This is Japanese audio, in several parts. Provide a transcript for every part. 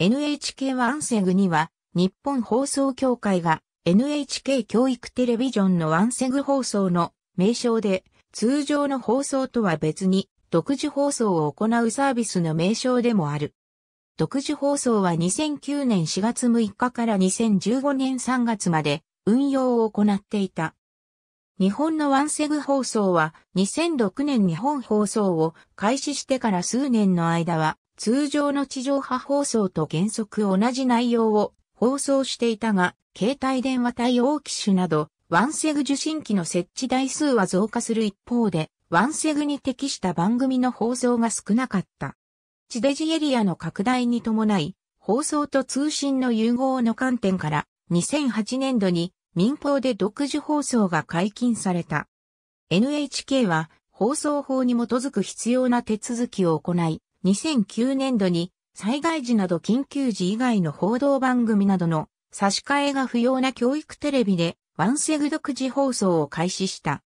NHK ワンセグには、日本放送協会が NHK 教育テレビジョンのワンセグ放送の名称で、通常の放送とは別に、独自放送を行うサービスの名称でもある。独自放送は2009年4月6日から2015年3月まで運用を行っていた。日本のワンセグ放送は2006年日本放送を開始してから数年の間は通常の地上波放送と原則同じ内容を放送していたが、携帯電話対応機種など、ワンセグ受信機の設置台数は増加する一方で、ワンセグに適した番組の放送が少なかった。地デジエリアの拡大に伴い、放送と通信の融合の観点から、2008年度に民放で独自放送が解禁された。NHK は放送法に基づく必要な手続きを行い、2009年度に災害時など緊急時以外の報道番組などの差し替えが不要な教育テレビでワンセグ独自放送を開始した。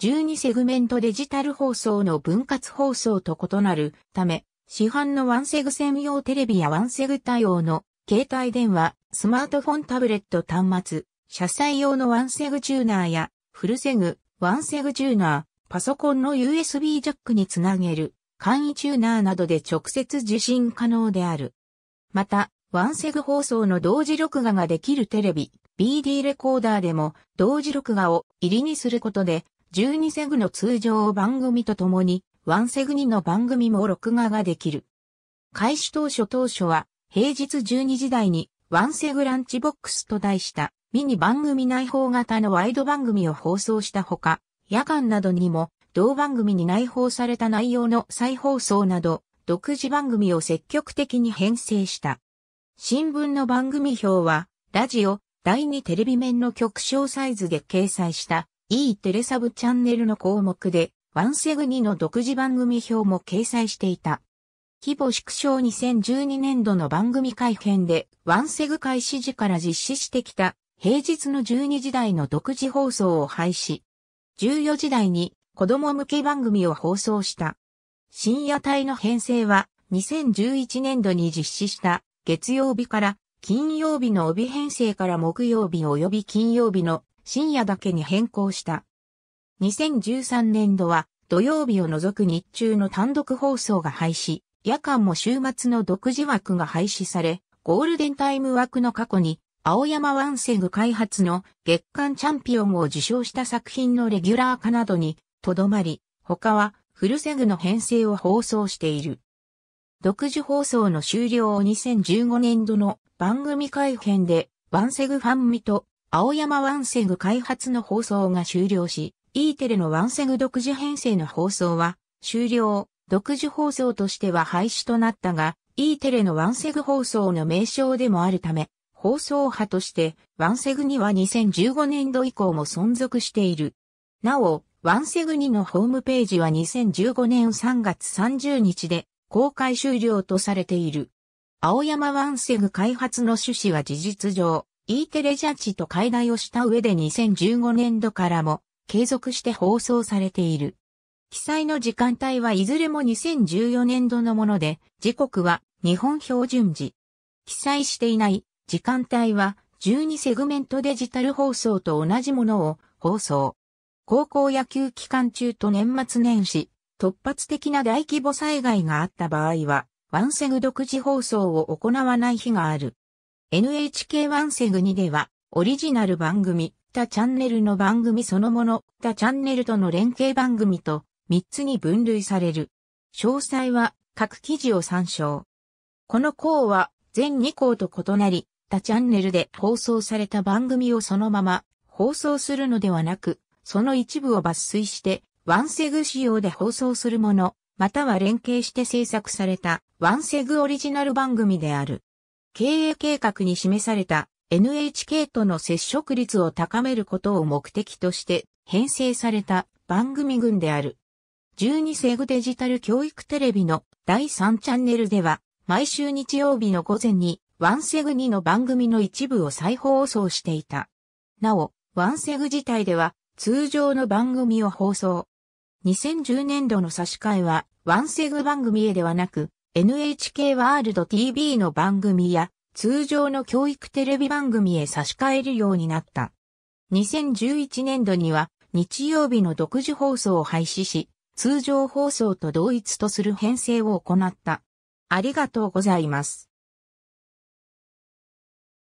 12セグメントデジタル放送の分割放送と異なるため、市販のワンセグ専用テレビやワンセグ対応の携帯電話、スマートフォンタブレット端末、車載用のワンセグチューナーやフルセグ、ワンセグチューナー、パソコンの USB ジャックにつなげる簡易チューナーなどで直接受信可能である。また、ワンセグ放送の同時録画ができるテレビ、BD レコーダーでも同時録画を入りにすることで、12セグの通常番組とともに、ワンセグ2の番組も録画ができる。開始当初当初は、平日12時台に、ワンセグランチボックスと題した、ミニ番組内包型のワイド番組を放送したほか、夜間などにも同番組に内包された内容の再放送など、独自番組を積極的に編成した。新聞の番組表は、ラジオ、第2テレビ面の局小サイズで掲載した E テレサブチャンネルの項目で、ワンセグ2の独自番組表も掲載していた。規模縮小2012年度の番組改編で、ワンセグ開始時から実施してきた、平日の12時台の独自放送を廃止。14時台に子供向け番組を放送した。深夜帯の編成は2011年度に実施した月曜日から金曜日の帯編成から木曜日及び金曜日の深夜だけに変更した。2013年度は土曜日を除く日中の単独放送が廃止、夜間も週末の独自枠が廃止され、ゴールデンタイム枠の過去に青山ワンセグ開発の月間チャンピオンを受賞した作品のレギュラー化などにとどまり、他はフルセグの編成を放送している。独自放送の終了を2015年度の番組改編で、ワンセグファンミと青山ワンセグ開発の放送が終了し、E テレのワンセグ独自編成の放送は終了、独自放送としては廃止となったが、E テレのワンセグ放送の名称でもあるため、放送派としてワンセグには2015年度以降も存続している。なお、ワンセグニのホームページは2015年3月30日で公開終了とされている。青山ワンセグ開発の趣旨は事実上、E テレジャッジと解題をした上で2015年度からも継続して放送されている。記載の時間帯はいずれも2014年度のもので、時刻は日本標準時。記載していない時間帯は12セグメントデジタル放送と同じものを放送。高校野球期間中と年末年始、突発的な大規模災害があった場合は、ワンセグ独自放送を行わない日がある。NHK ワンセグ2では、オリジナル番組、他チャンネルの番組そのもの、他チャンネルとの連携番組と、3つに分類される。詳細は、各記事を参照。この項は、全2項と異なり、他チャンネルで放送された番組をそのまま、放送するのではなく、その一部を抜粋して、ワンセグ仕様で放送するもの、または連携して制作されたワンセグオリジナル番組である。経営計画に示された NHK との接触率を高めることを目的として編成された番組群である。12セグデジタル教育テレビの第3チャンネルでは、毎週日曜日の午前にワンセグ2の番組の一部を再放送していた。なお、ワンセグ自体では通常の番組を放送。2010年度の差し替えは、ワンセグ番組へではなく、NHK ワールド TV の番組や、通常の教育テレビ番組へ差し替えるようになった。2011年度には、日曜日の独自放送を廃止し、通常放送と同一とする編成を行った。ありがとうございます。